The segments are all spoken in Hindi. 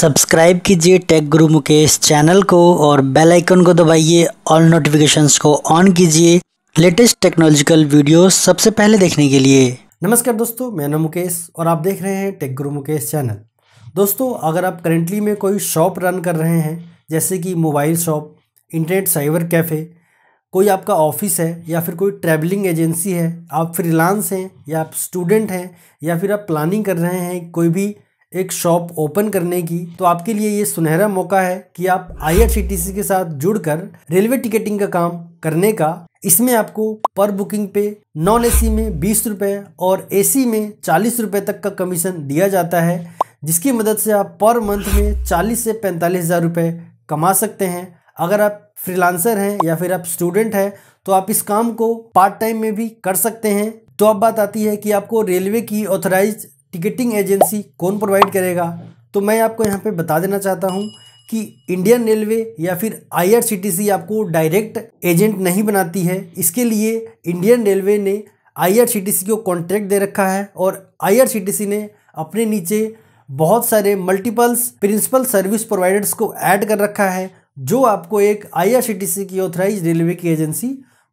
सब्सक्राइब कीजिए टेक गुरु मुकेश चैनल को और बेल आइकन को दबाइए ऑल नोटिफिकेशंस को ऑन कीजिए लेटेस्ट टेक्नोलॉजिकल वीडियो सबसे पहले देखने के लिए नमस्कार दोस्तों मैं नाम मुकेश और आप देख रहे हैं टेक गुरु मुकेश चैनल दोस्तों अगर आप करेंटली में कोई शॉप रन कर रहे हैं जैसे कि mobile shop internet cyber cafe कोई आपका ऑफिस है या फिर कोई ट्रैवलिंग एजेंसी है आप फ्रीलांस हैं या आप स्टूडेंट हैं या फिर आप प्लानिंग कर रहे हैं कोई भी एक शॉप ओपन करने की तो आपके लिए ये सुनहरा मौका है कि आप आईआरसीटीसी के साथ जुड़कर रेलवे टिकटिंग का काम करने का इसमें आपको पर बुकिंग पे नॉन एसी में बीस रुपये और एसी में चालीस रुपये तक का कमीशन दिया जाता है जिसकी मदद से आप पर मंथ में चालीस से पैंतालीस हज़ार रुपये कमा सकते हैं अगर आप फ्रीलांसर हैं या फिर आप स्टूडेंट हैं तो आप इस काम को पार्ट टाइम में भी कर सकते हैं तो अब बात आती है कि आपको रेलवे की ऑथराइज टिकटिंग एजेंसी कौन प्रोवाइड करेगा तो मैं आपको यहाँ पे बता देना चाहता हूँ कि इंडियन रेलवे या फिर आईआरसीटीसी आपको डायरेक्ट एजेंट नहीं बनाती है इसके लिए इंडियन रेलवे ने आईआरसीटीसी को कॉन्ट्रैक्ट दे रखा है और आईआरसीटीसी ने अपने नीचे बहुत सारे मल्टीपल्स प्रिंसिपल सर्विस प्रोवाइडर्स को ऐड कर रखा है जो आपको एक आईआरसीटीसी की ऑथराइज रेलवे की एजेंसी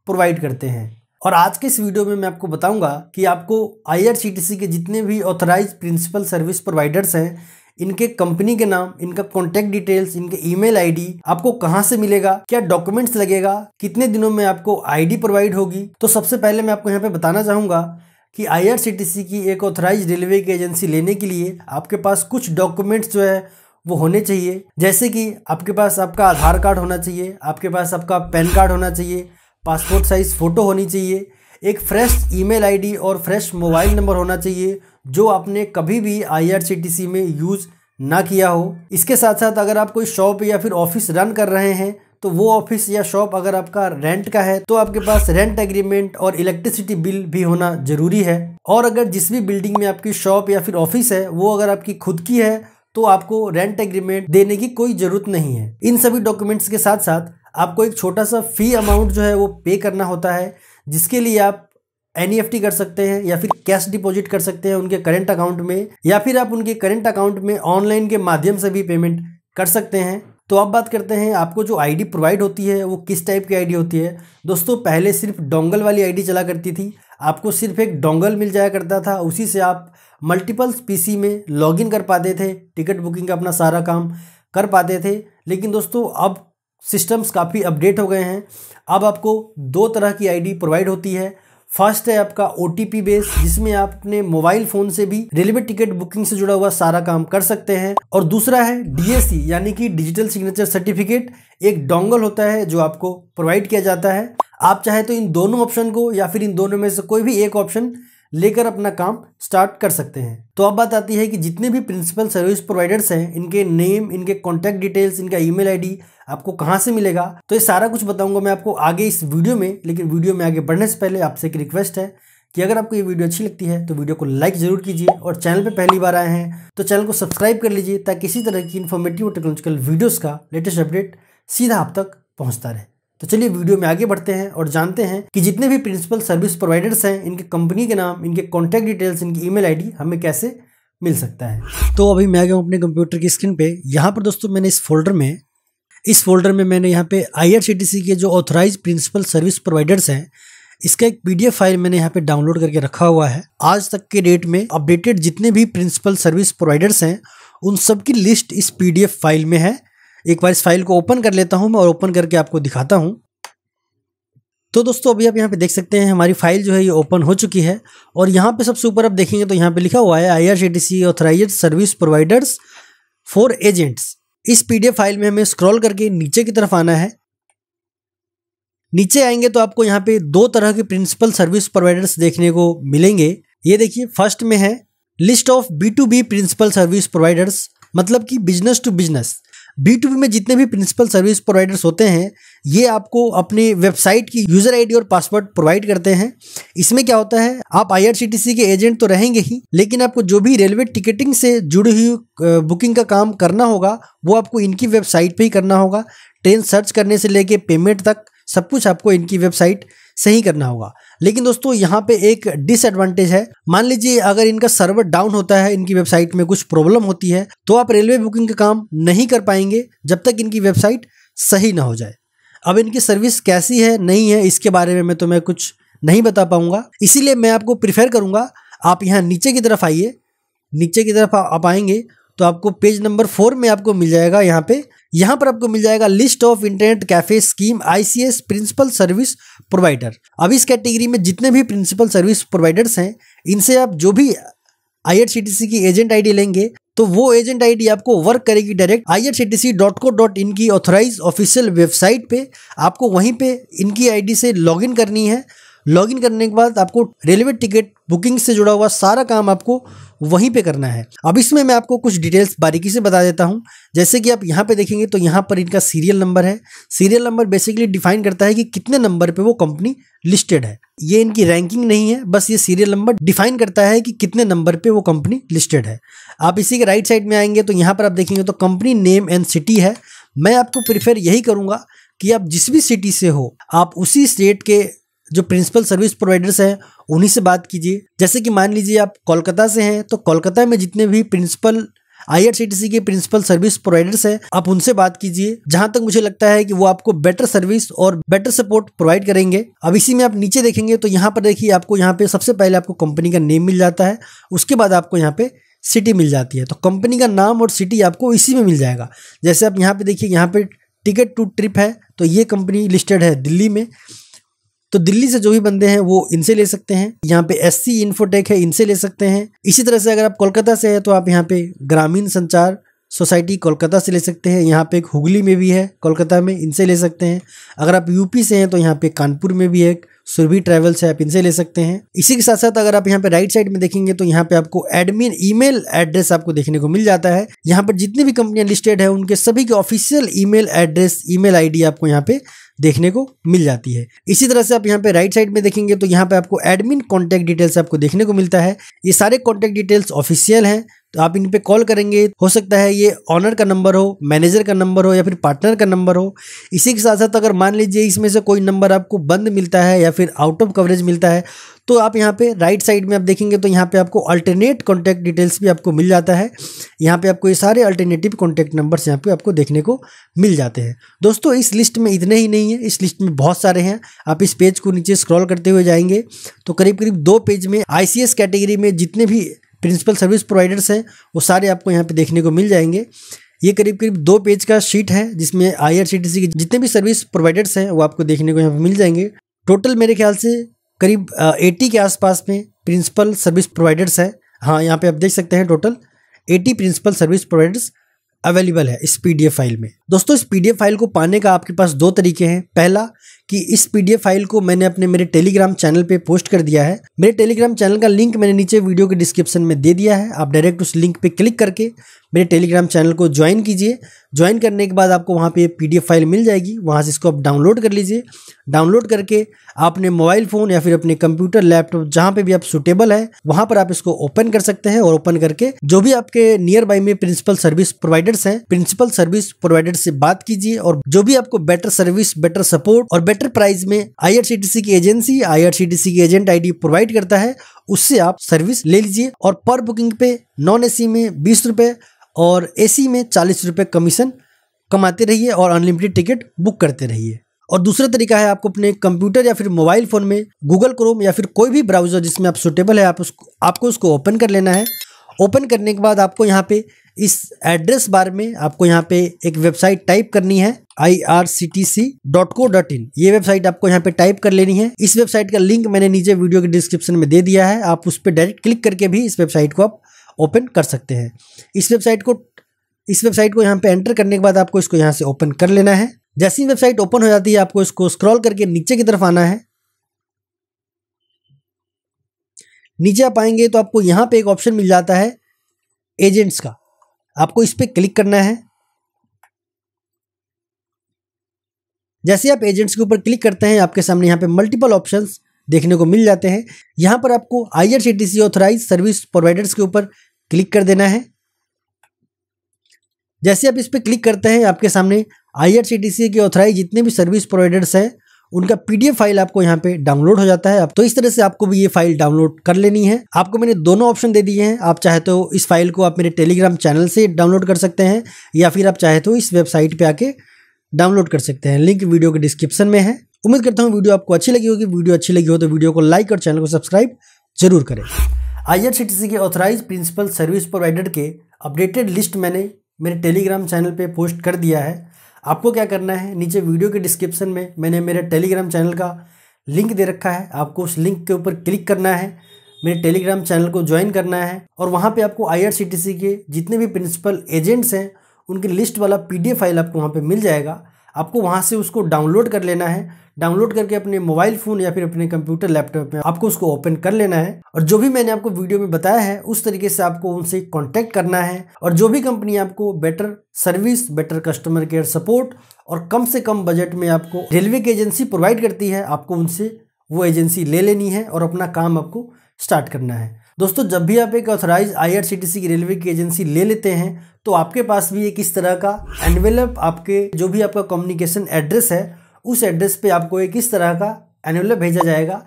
प्रोवाइड करते हैं और आज के इस वीडियो में मैं आपको बताऊंगा कि आपको आई के जितने भी ऑथराइज प्रिंसिपल सर्विस प्रोवाइडर्स हैं इनके कंपनी के नाम इनका कॉन्टैक्ट डिटेल्स इनके ईमेल आईडी आपको कहाँ से मिलेगा क्या डॉक्यूमेंट्स लगेगा कितने दिनों में आपको आईडी प्रोवाइड होगी तो सबसे पहले मैं आपको यहाँ पे बताना चाहूँगा कि आई की एक ऑथराइज रेलवे की एजेंसी लेने के लिए आपके पास कुछ डॉक्यूमेंट्स जो है वो होने चाहिए जैसे कि आपके पास आपका आधार कार्ड होना चाहिए आपके पास आपका पैन कार्ड होना चाहिए पासपोर्ट साइज़ फ़ोटो होनी चाहिए एक फ्रेश ईमेल आईडी और फ्रेश मोबाइल नंबर होना चाहिए जो आपने कभी भी आईआरसीटीसी में यूज़ ना किया हो इसके साथ साथ अगर आप कोई शॉप या फिर ऑफिस रन कर रहे हैं तो वो ऑफिस या शॉप अगर आपका रेंट का है तो आपके पास रेंट एग्रीमेंट और इलेक्ट्रिसिटी बिल भी होना जरूरी है और अगर जिस भी बिल्डिंग में आपकी शॉप या फिर ऑफिस है वो अगर आपकी खुद की है तो आपको रेंट एग्रीमेंट देने की कोई ज़रूरत नहीं है इन सभी डॉक्यूमेंट्स के साथ साथ आपको एक छोटा सा फ़ी अमाउंट जो है वो पे करना होता है जिसके लिए आप एन e कर सकते हैं या फिर कैश डिपॉजिट कर सकते हैं उनके करेंट अकाउंट में या फिर आप उनके करेंट अकाउंट में ऑनलाइन के माध्यम से भी पेमेंट कर सकते हैं तो अब बात करते हैं आपको जो आईडी प्रोवाइड होती है वो किस टाइप की आईडी होती है दोस्तों पहले सिर्फ डोंगल वाली आईडी चला करती थी आपको सिर्फ एक डोंगल मिल जाया करता था उसी से आप मल्टीपल्स पीसी में लॉगिन कर पाते थे टिकट बुकिंग का अपना सारा काम कर पाते थे लेकिन दोस्तों अब सिस्टम्स काफ़ी अपडेट हो गए हैं अब आपको दो तरह की आईडी प्रोवाइड होती है फर्स्ट है आपका ओ बेस जिसमें आप अपने मोबाइल फोन से भी रेलवे टिकट बुकिंग से जुड़ा हुआ सारा काम कर सकते हैं और दूसरा है डीएससी यानी कि डिजिटल सिग्नेचर सर्टिफिकेट एक डोंगल होता है जो आपको प्रोवाइड किया जाता है आप चाहे तो इन दोनों ऑप्शन को या फिर इन दोनों में से कोई भी एक ऑप्शन लेकर अपना काम स्टार्ट कर सकते हैं तो अब बात आती है कि जितने भी प्रिंसिपल सर्विस प्रोवाइडर्स हैं इनके नेम इनके कॉन्टैक्ट डिटेल्स इनका ई मेल आपको कहाँ से मिलेगा तो ये सारा कुछ बताऊंगा मैं आपको आगे इस वीडियो में लेकिन वीडियो में आगे बढ़ने से पहले आपसे एक रिक्वेस्ट है कि अगर आपको ये वीडियो अच्छी लगती है तो वीडियो को लाइक जरूर कीजिए और चैनल पर पहली बार आए हैं तो चैनल को सब्सक्राइब कर लीजिए ताकि इसी तरह की इन्फॉर्मेटिव और टेक्नोलॉजिकल वीडियोज़ का लेटेस्ट अपडेट सीधा आप तक पहुँचता रहे तो चलिए वीडियो में आगे बढ़ते हैं और जानते हैं कि जितने भी प्रिंसिपल सर्विस प्रोवाइडर्स हैं इनके कंपनी के नाम इनके कॉन्टैक्ट डिटेल्स इनकी ईमेल आईडी हमें कैसे मिल सकता है तो अभी मैं आ गया हूँ अपने कंप्यूटर की स्क्रीन पे यहाँ पर दोस्तों मैंने इस फोल्डर में इस फोल्डर में मैंने यहाँ पे आई के जो ऑथोराइज प्रिंसिपल सर्विस प्रोवाइडर्स हैं इसका एक पी फाइल मैंने यहाँ पे डाउनलोड करके रखा हुआ है आज तक के डेट में अपडेटेड जितने भी प्रिंसिपल सर्विस प्रोवाइडर्स हैं उन सब की लिस्ट इस पी फाइल में है एक बार इस फाइल को ओपन कर लेता हूँ मैं और ओपन करके आपको दिखाता हूँ तो दोस्तों अभी आप यहाँ पे देख सकते हैं हमारी फाइल जो है ये ओपन हो चुकी है और यहाँ पे सबसे ऊपर आप देखेंगे तो यहाँ पे लिखा हुआ है I R C T C authorise service providers for agents इस पी फाइल में हमें स्क्रॉल करके नीचे की तरफ आना है नीचे आएंगे तो आपको यहाँ पे दो तरह के प्रिंसिपल सर्विस प्रोवाइडर्स देखने को मिलेंगे ये देखिए फर्स्ट में है list of B to B principal service providers मतलब कि business to business B to B में जितने भी प्रिंसिपल सर्विस प्रोवाइडर्स होते हैं ये आपको अपनी वेबसाइट की यूज़र आईडी और पासवर्ड प्रोवाइड करते हैं इसमें क्या होता है आप आईआरसीटीसी के एजेंट तो रहेंगे ही लेकिन आपको जो भी रेलवे टिकटिंग से जुड़ी हुई बुकिंग का काम करना होगा वो आपको इनकी वेबसाइट पर ही करना होगा ट्रेन सर्च करने से लेके पेमेंट तक सब कुछ आपको इनकी वेबसाइट से ही करना होगा लेकिन दोस्तों यहाँ पे एक डिसएडवांटेज है मान लीजिए अगर इनका सर्वर डाउन होता है इनकी वेबसाइट में कुछ प्रॉब्लम होती है तो आप रेलवे बुकिंग का काम नहीं कर पाएंगे जब तक इनकी वेबसाइट सही ना हो जाए अब इनकी सर्विस कैसी है नहीं है इसके बारे में मैं तो मैं कुछ नहीं बता पाऊंगा इसीलिए मैं आपको प्रिफेर करूंगा आप यहाँ नीचे की तरफ आइए नीचे की तरफ आप आएंगे तो आपको पेज नंबर फोर में आपको मिल जाएगा यहाँ पे यहाँ पर आपको मिल जाएगा list of internet cafe scheme ICS principal service provider अब इस कैटेगरी में जितने भी प्रिंसिपल सर्विस प्रोवाइडर्स हैं इनसे आप जो भी आई की एजेंट आईडी लेंगे तो वो एजेंट आईडी आपको वर्क करेगी डायरेक्ट आई डॉट की ऑथोराइज ऑफिशियल वेबसाइट पे आपको वहीं पे इनकी आईडी से लॉगिन करनी है इन करने के बाद आपको रेलवे टिकट बुकिंग से जुड़ा हुआ सारा काम आपको वहीं पे करना है अब इसमें मैं आपको कुछ डिटेल्स बारीकी से बता देता हूँ जैसे कि आप यहाँ पे देखेंगे तो यहाँ पर इनका सीरियल नंबर है सीरियल नंबर बेसिकली डिफाइन करता है कि कितने नंबर पे वो कंपनी लिस्टेड है ये इनकी रैंकिंग नहीं है बस ये सीरियल नंबर डिफाइन करता है कि कितने नंबर पे वो कंपनी लिस्टेड है आप इसी के राइट साइड में आएंगे तो यहाँ पर आप देखेंगे तो कंपनी नेम एंड सिटी है मैं आपको प्रिफर यही करूँगा कि आप जिस भी सिटी से हो आप उसी स्टेट के जो प्रिंसिपल सर्विस प्रोवाइडर्स हैं उन्हीं से बात कीजिए जैसे कि मान लीजिए आप कोलकाता से हैं तो कोलकाता में जितने भी प्रिंसिपल आई के प्रिंसिपल सर्विस प्रोवाइडर्स हैं आप उनसे बात कीजिए जहां तक मुझे लगता है कि वो आपको बेटर सर्विस और बेटर सपोर्ट प्रोवाइड करेंगे अब इसी में आप नीचे देखेंगे तो यहाँ पर देखिए आपको यहाँ पे सबसे पहले आपको कंपनी का नेम मिल जाता है उसके बाद आपको यहाँ पे सिटी मिल जाती है तो कंपनी का नाम और सिटी आपको इसी में मिल जाएगा जैसे आप यहाँ पे देखिए यहाँ पे टिकट टू ट्रिप है तो ये कंपनी लिस्टेड है दिल्ली में तो दिल्ली से जो भी बंदे हैं वो इनसे ले सकते हैं यहाँ पे एस सी इन्फोटेक है इनसे ले सकते हैं इसी तरह से अगर आप कोलकाता से है तो आप यहाँ पे ग्रामीण संचार सोसाइटी कोलकाता से ले सकते हैं यहाँ पे एक हुगली में भी है कोलकाता में इनसे ले सकते हैं अगर आप यूपी से हैं तो यहाँ पे कानपुर में भी एक सुरभि ट्रैवल्स है आप इनसे ले सकते हैं इसी के साथ साथ अगर आप यहाँ पे राइट साइड में देखेंगे तो यहाँ पे आपको एडमिन ईमेल एड्रेस आपको देखने को मिल जाता है यहाँ पर जितनी भी कंपनियां लिस्टेड है उनके सभी के official email address email ID आपको यहाँ पे देखने को मिल जाती है इसी तरह से आप यहाँ पे राइट साइड में देखेंगे तो यहाँ पे आपको एडमिन कॉन्टैक्ट डिटेल्स आपको देखने को मिलता है ये सारे कॉन्टैक्ट डिटेल्स ऑफिशियल हैं तो आप इन पे कॉल करेंगे हो सकता है ये ऑनर का नंबर हो मैनेजर का नंबर हो या फिर पार्टनर का नंबर हो इसी के साथ साथ अगर मान लीजिए इसमें से कोई नंबर आपको बंद मिलता है या फिर आउट ऑफ कवरेज मिलता है तो आप यहाँ पे राइट साइड में आप देखेंगे तो यहाँ पे आपको अल्टरनेट कॉन्टैक्ट डिटेल्स भी आपको मिल जाता है यहाँ पे आपको ये सारे अल्टरनेटिव कॉन्टैक्ट नंबर्स यहाँ पे आपको देखने को मिल जाते हैं दोस्तों इस लिस्ट में इतने ही नहीं है इस लिस्ट में बहुत सारे हैं आप इस पेज को नीचे स्क्रॉल करते हुए जाएंगे तो करीब करीब दो पेज में आई कैटेगरी में जितने भी प्रिंसिपल सर्विस प्रोवाइडर्स हैं वो सारे आपको यहाँ पे देखने को मिल जाएंगे ये करीब करीब दो पेज का शीट है जिसमें आई आर सी टी सी के जितने भी सर्विस प्रोवाइडर्स हैं वो आपको देखने को यहाँ पे मिल जाएंगे टोटल मेरे ख्याल से करीब एटी के आसपास में प्रिंसिपल सर्विस प्रोवाइडर्स हैं हाँ यहाँ पर आप देख सकते हैं total eighty principal service providers available है इस पी फाइल में दोस्तों इस पीडीएफ फाइल को पाने का आपके पास दो तरीके हैं पहला कि इस पीडीएफ फाइल को मैंने अपने मेरे टेलीग्राम चैनल पे पोस्ट कर दिया है मेरे टेलीग्राम चैनल का लिंक मैंने नीचे वीडियो के डिस्क्रिप्शन में दे दिया है आप डायरेक्ट उस लिंक पे क्लिक करके मेरे टेलीग्राम चैनल को ज्वाइन कीजिए ज्वाइन करने के बाद आपको वहाँ पे पीडीएफ फाइल मिल जाएगी वहाँ से इसको आप डाउनलोड कर लीजिए डाउनलोड करके आपने मोबाइल फ़ोन या फिर अपने कंप्यूटर लैपटॉप जहाँ पर भी आप सुटेबल है वहाँ पर आप इसको ओपन कर सकते हैं और ओपन करके जो भी आपके नियर बाई में प्रिंसिपल सर्विस प्रोवाइडर्स हैं प्रिंसिपल सर्विस प्रोवाइडर एजेंट से बात कीजिए और जो भी आपको बेटर सर्विस बेटर सपोर्ट और बेटर प्राइस में आईआरसीटीसी की एजेंसी आईआरसीटीसी की एजेंट आईडी प्रोवाइड करता है उससे आप सर्विस ले लीजिए और पर बुकिंग पे नॉन एसी में बीस रुपये और एसी में चालीस रुपये कमीशन कमाते रहिए और अनलिमिटेड टिकट बुक करते रहिए और दूसरा तरीका है आपको अपने कंप्यूटर या फिर मोबाइल फ़ोन में गूगल क्रोम या फिर कोई भी ब्राउज़र जिसमें आप सुटेबल है आप उसको आपको उसको ओपन कर लेना है ओपन करने के बाद आपको यहाँ पे इस एड्रेस बार में आपको यहाँ पे एक वेबसाइट टाइप करनी है I R C T C dot co dot in ये वेबसाइट आपको यहाँ पे टाइप कर लेनी है इस वेबसाइट का लिंक मैंने नीचे वीडियो के डिस्क्रिप्शन में दे दिया है आप उस पर डायरेक्ट क्लिक करके भी इस वेबसाइट को आप ओपन कर सकते हैं इस वेबसाइट को इस वेबसाइट को यहाँ पे एंटर करने के बाद आपको इसको यहाँ से ओपन कर लेना है जैसी ही वेबसाइट ओपन हो जाती है आपको इसको स्क्रॉल करके नीचे की तरफ आना है नीचे आप आएंगे तो आपको यहाँ पे एक ऑप्शन मिल जाता है एजेंट्स का आपको इस पर क्लिक करना है जैसे आप एजेंट्स के ऊपर क्लिक करते हैं आपके सामने यहाँ पे मल्टीपल ऑप्शंस देखने को मिल जाते हैं यहाँ पर आपको I C authorise service providers के ऊपर क्लिक कर देना है जैसे आप इस पर क्लिक करते हैं आपके सामने आई सी के ऑथराइज जितने भी सर्विस प्रोवाइडर्स हैं उनका पीडीएफ फाइल आपको यहाँ पे डाउनलोड हो जाता है तो इस तरह से आपको भी ये फाइल डाउनलोड कर लेनी है आपको मैंने दोनों ऑप्शन दे दिए हैं आप चाहे तो इस फाइल को आप मेरे टेलीग्राम चैनल से डाउनलोड कर सकते हैं या फिर आप चाहे तो इस वेबसाइट पर आके डाउनलोड कर सकते हैं लिंक वीडियो के डिस्क्रिप्शन में है उम्मीद करता हूँ वीडियो आपको अच्छी लगी होगी वीडियो अच्छी लगी हो तो वीडियो को लाइक और चैनल को सब्सक्राइब जरूर करें आई के ऑथराइज प्रिंसिपल सर्विस प्रोवाइडर के अपडेटेड लिस्ट मैंने मेरे टेलीग्राम चैनल पर पोस्ट कर दिया है आपको क्या करना है नीचे वीडियो के डिस्क्रिप्शन में मैंने मेरे टेलीग्राम चैनल का लिंक दे रखा है आपको उस लिंक के ऊपर क्लिक करना है मेरे टेलीग्राम चैनल को ज्वाइन करना है और वहाँ पे आपको आईआरसीटीसी के जितने भी प्रिंसिपल एजेंट्स हैं उनकी लिस्ट वाला पीडीएफ फाइल आपको वहाँ पे मिल जाएगा आपको वहाँ से उसको डाउनलोड कर लेना है डाउनलोड करके अपने मोबाइल फ़ोन या फिर अपने कंप्यूटर लैपटॉप में आपको उसको ओपन कर लेना है और जो भी मैंने आपको वीडियो में बताया है उस तरीके से आपको उनसे कांटेक्ट करना है और जो भी कंपनी आपको better service better customer care support और कम से कम बजट में आपको रेलवे की एजेंसी प्रोवाइड करती है आपको उनसे वो एजेंसी ले लेनी है और अपना काम आपको स्टार्ट करना है दोस्तों जब भी आप एक ऑथराइज आईआरसीटीसी की रेलवे की एजेंसी ले लेते हैं तो आपके पास भी एक इस तरह का एनवेलप आपके जो भी आपका कम्युनिकेशन एड्रेस है उस एड्रेस पे आपको एक इस तरह का एनवेलप भेजा जाएगा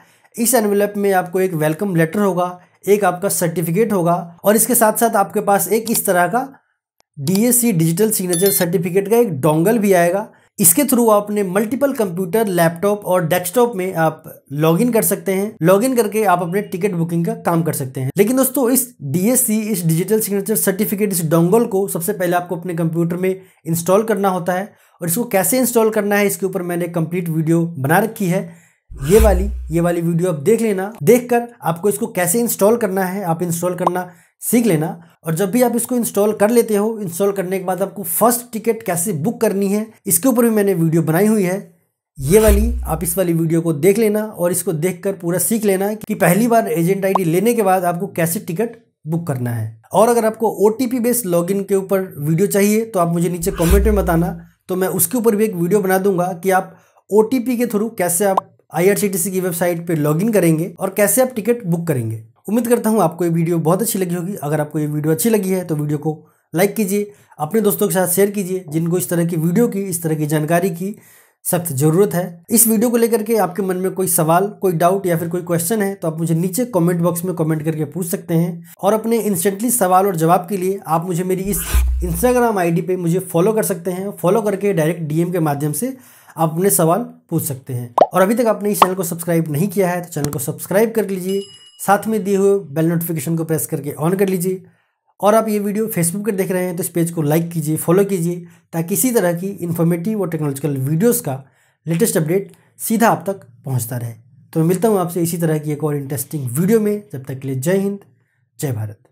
इस एनवेलप में आपको एक वेलकम लेटर होगा एक आपका सर्टिफिकेट होगा और इसके साथ साथ आपके पास एक इस तरह का डी डिजिटल सिग्नेचर सर्टिफिकेट का एक डोंगल भी आएगा इसके थ्रू आप अपने मल्टीपल कंप्यूटर लैपटॉप और डेस्कटॉप में आप लॉगिन कर सकते हैं लॉगिन करके आप अपने टिकट बुकिंग का काम कर सकते हैं लेकिन दोस्तों इस डीएससी इस डिजिटल सिग्नेचर सर्टिफिकेट इस डोंगल को सबसे पहले आपको अपने कंप्यूटर में इंस्टॉल करना होता है और इसको कैसे इंस्टॉल करना है इसके ऊपर मैंने कंप्लीट वीडियो बना रखी है ये वाली ये वाली वीडियो आप देख लेना देखकर आपको इसको कैसे इंस्टॉल करना है आप इंस्टॉल करना सीख लेना और जब भी आप इसको इंस्टॉल कर लेते हो इंस्टॉल करने के बाद आपको फर्स्ट टिकट कैसे बुक करनी है इसके ऊपर भी मैंने वीडियो बनाई हुई है ये वाली आप इस वाली वीडियो को देख लेना और इसको देख पूरा सीख लेना कि पहली बार एजेंट आई लेने के बाद आपको कैसे टिकट बुक करना है और अगर आपको O T P based login के ऊपर वीडियो चाहिए तो आप मुझे नीचे कमेंट में बताना तो मैं उसके ऊपर भी एक वीडियो बना दूंगा कि आप ओ के थ्रू कैसे आप आई की वेबसाइट पर लॉगिन करेंगे और कैसे आप टिकट बुक करेंगे उम्मीद करता हूँ आपको ये वीडियो बहुत अच्छी लगी होगी अगर आपको ये वीडियो अच्छी लगी है तो वीडियो को लाइक कीजिए अपने दोस्तों के साथ शेयर कीजिए जिनको इस तरह की वीडियो की इस तरह की जानकारी की सख्त ज़रूरत है इस वीडियो को लेकर के आपके मन में कोई सवाल कोई डाउट या फिर कोई क्वेश्चन है तो आप मुझे नीचे कमेंट बॉक्स में कमेंट करके पूछ सकते हैं और अपने इंस्टेंटली सवाल और जवाब के लिए आप मुझे मेरी इस इंस्टाग्राम आईडी पे मुझे फॉलो कर सकते हैं फॉलो करके डायरेक्ट डीएम के माध्यम से आप अपने सवाल पूछ सकते हैं और अभी तक आपने इस चैनल को सब्सक्राइब नहीं किया है तो चैनल को सब्सक्राइब कर लीजिए साथ में दिए हुए बेल नोटिफिकेशन को प्रेस करके ऑन कर लीजिए और आप ये वीडियो फेसबुक पर देख रहे हैं तो इस पेज को लाइक कीजिए फॉलो कीजिए ताकि इसी तरह की इन्फॉर्मेटिव और टेक्नोलॉजिकल वीडियोज़ का लेटेस्ट अपडेट सीधा आप तक पहुँचता रहे तो मिलता हूँ आपसे इसी तरह की एक और इंटरेस्टिंग वीडियो में जब तक के लिए जय हिंद जय भारत